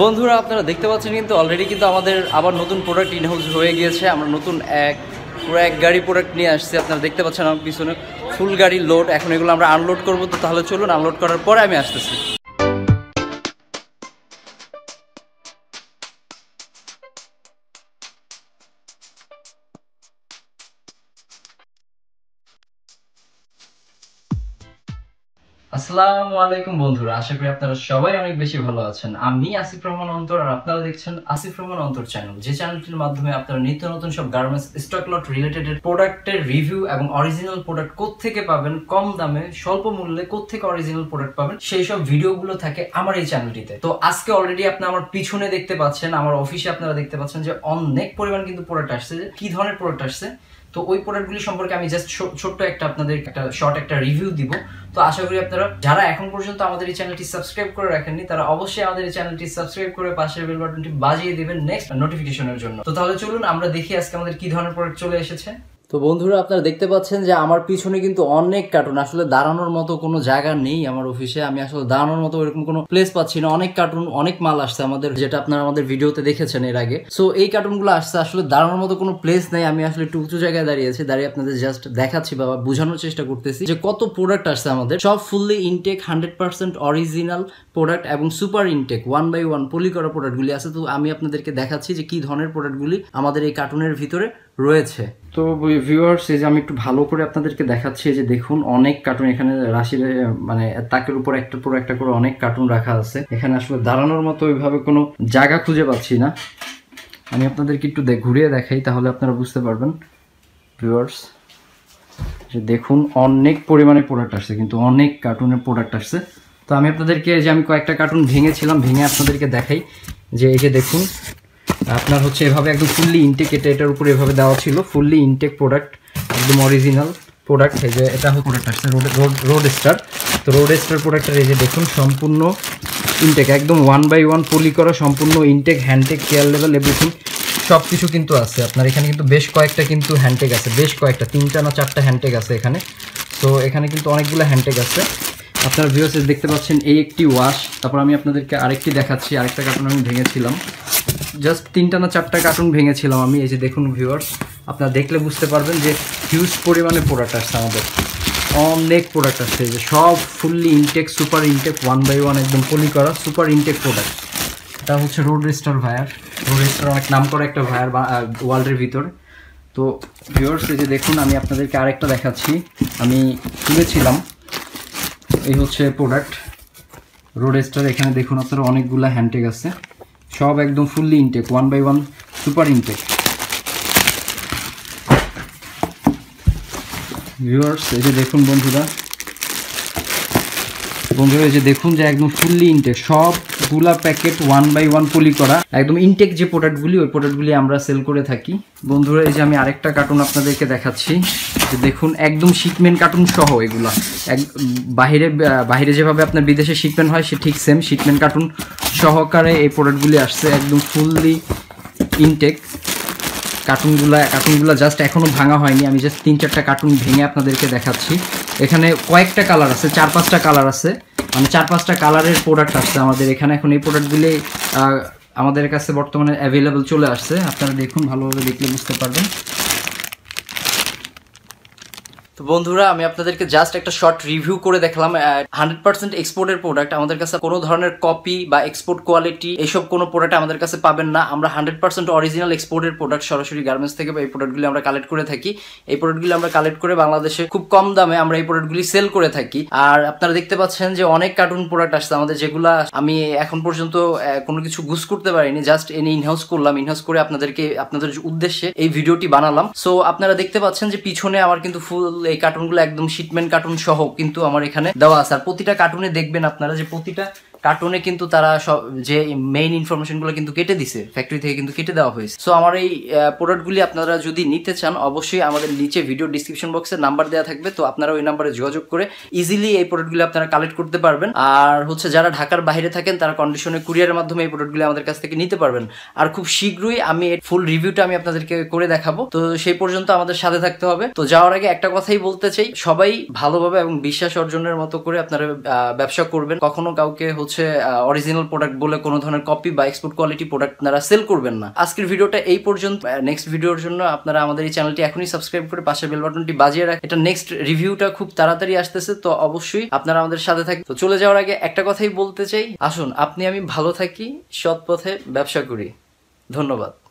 বন্ধুরা আপনারা দেখতে পাচ্ছেন কিন্তু অলরেডি কিন্তু আমাদের আবার নতুন প্রোডাক্ট ইনহাউস হয়ে গিয়েছে আমরা নতুন এক পুরো এক গাড়ি প্রোডাক্ট নিয়ে আসছি আপনারা দেখতে পাচ্ছেন আমার পিছনে ফুল গাড়ি লোড এখন এগুলো আমরা আনলোড করবো তো তাহলে চলুন আনলোড করার পরে আমি আসতেছি আসসালামু আলাইকুম বন্ধুরা আশা করি আপনারা সবাই অনেক বেশি ভালো আছেন আমি আসিফ রহমান অন্তর আর আপনারা দেখছেন আসিফ রহমান অন্তর চ্যানেল যে চ্যানেলটির মাধ্যমে আপনারা নিত্য নতুন সব গার্মেন্টস স্টক লট রিলেটেড প্রোডাক্টের রিভিউ এবং অরিজিনাল প্রোডাক্ট কোত্থেকে পাবেন কম দামে স্বল্প মূল্যে কোত্থেকে অরিজিনাল প্রোডাক্ট পাবেন সেই সব ভিডিওগুলো থাকে আমার এই চ্যানেলটিতে তো আজকে অলরেডি আপনি আমার পিছনে দেখতে পাচ্ছেন আমার অফিসে আপনারা দেখতে পাচ্ছেন যে অনেক পরিমাণ কিন্তু প্রোডাক্ট আসছে যে কি ধরনের প্রোডাক্ট আসছে তো ওই প্রোডাক্টগুলি সম্পর্কে আমি জাস্ট ছোট্ট একটা আপনাদের একটা শর্ট একটা রিভিউ দিব তো আশা করি আপনারা যারা এখন পর্যন্ত আমাদের এই চ্যানেলটি সাবস্ক্রাইব করে রাখেননি তারা অবশ্যই আমাদের এই চ্যানেলটি সাবস্ক্রাইব করে পাশের বেল বাটনটি বাজিয়ে দেবেন নেক্সট নোটিফিকেশনের জন্য তো তাহলে চলুন আমরা দেখি আজকে আমাদের কি ধরনের প্রোডাক্ট চলে এসেছে তো বন্ধুরা আপনারা দেখতে পাচ্ছেন যে আমার পিছনে কিন্তু অনেক কার্টুন আসলে দাঁড়ানোর মতো কোনো জায়গা নেই আমার অফিসে আমি আসলে দাঁড়ানোর মতো এরকম কোনো প্লেস পাচ্ছি না অনেক কার্টুন অনেক মাল আসছে আমাদের যেটা আপনারা আমাদের ভিডিওতে দেখেছেন এর আগে সো এই কার্টুনগুলো আসছে আসলে দাঁড়ানোর মতো কোনো প্লেস নেই আমি আসলে একটু উঁচু জায়গায় দাঁড়িয়েছি দাঁড়িয়ে আপনাদের জাস্ট দেখাচ্ছি বা বোঝানোর চেষ্টা করতেছি যে কত প্রোডাক্ট আসছে আমাদের সব fully intact hundred percent original product এবং super intact one by one poly করা প্রোডাক্টগুলি আছে তো আমি আপনাদেরকে দেখাচ্ছি যে কি ধরনের প্রোডাক্টগুলি আমাদের এই কার্টুনের ভিতরে রয়েছে তো ভিউয়ার্স এই যে আমি একটু ভালো করে আপনাদেরকে দেখাচ্ছি যে দেখুন অনেক কার্টুন এখানে রাশির মানে তাকের উপর একটা পর একটা করে অনেক কার্টুন রাখা আছে এখানে আসলে দাঁড়ানোর মতো ওইভাবে কোনো জায়গা খুঁজে পাচ্ছি না আমি আপনাদেরকে একটু ঘুরিয়ে দেখাই তাহলে আপনারা বুঝতে পারবেন ভিউয়ার্স যে দেখুন অনেক পরিমাণে প্রোডাক্ট আসছে কিন্তু অনেক কার্টুনের প্রোডাক্ট আসছে তো আমি আপনাদেরকে যে আমি কয়েকটা কার্টুন ভেঙেছিলাম ভেঙে আপনাদেরকে দেখাই যে এই যে দেখুন আপনার হচ্ছে এভাবে একদম ফুললি ইনটেক এটা এটার উপরে এভাবে দেওয়া ছিল ফুললি ইনটেক প্রোডাক্ট একদম অরিজিনাল প্রোডাক্ট এই যে এটা প্রোডাক্ট আসছে রোড স্টার তো রোড স্টার প্রোডাক্টের এই যে দেখুন সম্পূর্ণ ইনটেক একদম ওয়ান বাই ওয়ান পলি করা সম্পূর্ণ ইনটেক হ্যান্ডটেক কেয়ার লেভেল এভরিথিং সব কিছু কিন্তু আছে আপনার এখানে কিন্তু বেশ কয়েকটা কিন্তু হ্যান্ডটেক আছে বেশ কয়েকটা তিনটা না চারটা হ্যান্ডটেক আছে এখানে তো এখানে কিন্তু অনেকগুলো হ্যান্ডটেক আছে আপনার ভিউসে দেখতে পাচ্ছেন এই একটি ওয়াশ তারপর আমি আপনাদেরকে আরেকটি দেখাচ্ছি আরেকটা কার্টন আমি ভেঙেছিলাম জাস্ট তিনটা না চারটা কার্টুন ভেঙেছিলাম আমি এই যে দেখুন ভিউয়ার্স আপনারা দেখলে বুঝতে পারবেন যে হিউজ পরিমাণে প্রোডাক্ট আসছে আমাদের অনেক প্রোডাক্ট আসছে যে সব fully intact super intact one by one একদম পলি করা সুপার ইনটেক প্রোডাক্ট এটা হচ্ছে রোড রেস্টার ভায়ার রোড রেস্টার অনেক নাম করা একটা ভায়ার ওয়ার্ল্ডের ভিতরে তো ভিউয়ার্স এই যে দেখুন আমি আপনাদেরকে আরেকটা দেখাচ্ছি আমি তুলেছিলাম এই হচ্ছে প্রোডাক্ট রোড রেস্টার এখানে দেখুন আপনারা অনেকগুলো হ্যান্ডটেক আছে সব একদম fully intact one by one super intact viewers এই যে দেখুন বন্ধুরা বন্ধুরা এই যে দেখুন যে একদম ফুললি ইনটেক সব গুলা প্যাকেট ওয়ান বাই ওয়ান পুলি করা একদম ইনটেক যে প্রোডাক্টগুলি ওই প্রোডাক্টগুলি আমরা সেল করে থাকি বন্ধুরা এই যে আমি আরেকটা কার্টুন আপনাদেরকে দেখাচ্ছি যে দেখুন একদম শিটমেন্ট কার্টুন সহ এগুলা এক বাহিরে বাহিরে যেভাবে আপনার বিদেশে শিটমেন্ট হয় সে ঠিক সেম শিটমেন্ট কার্টুন সহকারে এই প্রোডাক্টগুলি আসছে একদম ফুললি ইনটেক কার্টুনগুলো কার্টুনগুলো জাস্ট এখনও ভাঙা হয়নি আমি জাস্ট তিন চারটা কার্টুন ভেঙে আপনাদেরকে দেখাচ্ছি এখানে কয়েকটা কালার আছে চার পাঁচটা কালার আছে মানে চার পাঁচটা কালারের প্রোডাক্ট আসছে আমাদের এখানে এখন এই প্রোডাক্টগুলি আমাদের কাছে বর্তমানে অ্যাভেলেবেল চলে আসছে আপনারা দেখুন ভালোভাবে দেখলে বুঝতে পারবেন তো বন্ধুরা আমি আপনাদেরকে জাস্ট একটা শর্ট রিভিউ করে দেখলাম হান্ড্রেড পার্সেন্ট এক্সপোর্টের প্রোডাক্ট আমাদের কাছে কোনো ধরনের কপি বা এক্সপোর্ট কোয়ালিটি এইসব কোনো প্রোডাক্ট আমাদের কাছে পাবেন না আমরা হান্ড্রেড পার্সেন্ট অরিজিনাল এক্সপোর্টের প্রোডাক্ট সরাসরি গার্মেন্টস থেকে এই প্রোডাক্টগুলি আমরা কালেক্ট করে থাকি এই প্রোডাক্টগুলি আমরা কালেক্ট করে বাংলাদেশে খুব কম দামে আমরা এই প্রোডাক্টগুলি সেল করে থাকি আর আপনারা দেখতে পাচ্ছেন যে অনেক কার্টুন প্রোডাক্ট আসছে আমাদের যেগুলো আমি এখন পর্যন্ত কোনো কিছু গুস করতে পারিনি জাস্ট এনে ইনহাউস করলাম ইনহাউস করে আপনাদেরকে আপনাদের উদ্দেশ্যে এই ভিডিওটি বানালাম সো আপনারা দেখতে পাচ্ছেন যে পিছনে আমার কিন্তু ফুল এই এই কার্টুনগুলো একদম শিটম্যান কার্টুন সহ কিন্তু আমার এখানে দেওয়া আছে আর প্রতিটা কার্টুনে দেখবেন আপনারা যে প্রতিটা কার্টুনে কিন্তু তারা সব যে মেইন ইনফরমেশন গুলো কিন্তু কেটে দিছে ফ্যাক্টরি থেকে কিন্তু কেটে দেওয়া হয়েছে সো আমার এই প্রোডাক্টগুলি আপনারা যদি নিতে চান অবশ্যই আমাদের নিচে ভিডিও ডিসক্রিপশন বক্সে নাম্বার দেওয়া থাকবে তো আপনারা ওই নাম্বারে যোগাযোগ করে ইজিলি এই প্রোডাক্টগুলি আপনারা কালেক্ট করতে পারবেন আর হচ্ছে যারা ঢাকার বাইরে থাকেন তারা কন্ডিশনে কুরিয়ারের মাধ্যমে এই প্রোডাক্টগুলি আমাদের কাছ থেকে নিতে পারবেন আর খুব শীঘ্রই আমি ফুল রিভিউটা আমি আপনাদেরকে করে দেখাবো তো সেই পর্যন্ত আমাদের সাথে থাকতে হবে তো যাওয়ার আগে একটা কথাই বলতে চাই সবাই ভালোভাবে এবং বিশ্বাস অর্জনের মতো করে আপনারা ব্যবসা করবেন কখনো কাউকে হচ্ছে হচ্ছে অরিজিনাল প্রোডাক্ট বলে কোনো ধরনের কপি বা এক্সপোর্ট কোয়ালিটি প্রোডাক্ট আপনারা সেল করবেন না আজকের ভিডিওটা এই পর্যন্ত নেক্সট ভিডিওর জন্য আপনারা আমাদের এই চ্যানেলটি এখনই সাবস্ক্রাইব করে পাশে বেল বাটনটি বাজিয়ে রাখ এটা নেক্সট রিভিউটা খুব তাড়াতাড়ি আসতেছে তো অবশ্যই আপনারা আমাদের সাথে থাকি তো চলে যাওয়ার আগে একটা কথাই বলতে চাই আসুন আপনি আমি ভালো থাকি সৎ পথে ব্যবসা করি ধন্যবাদ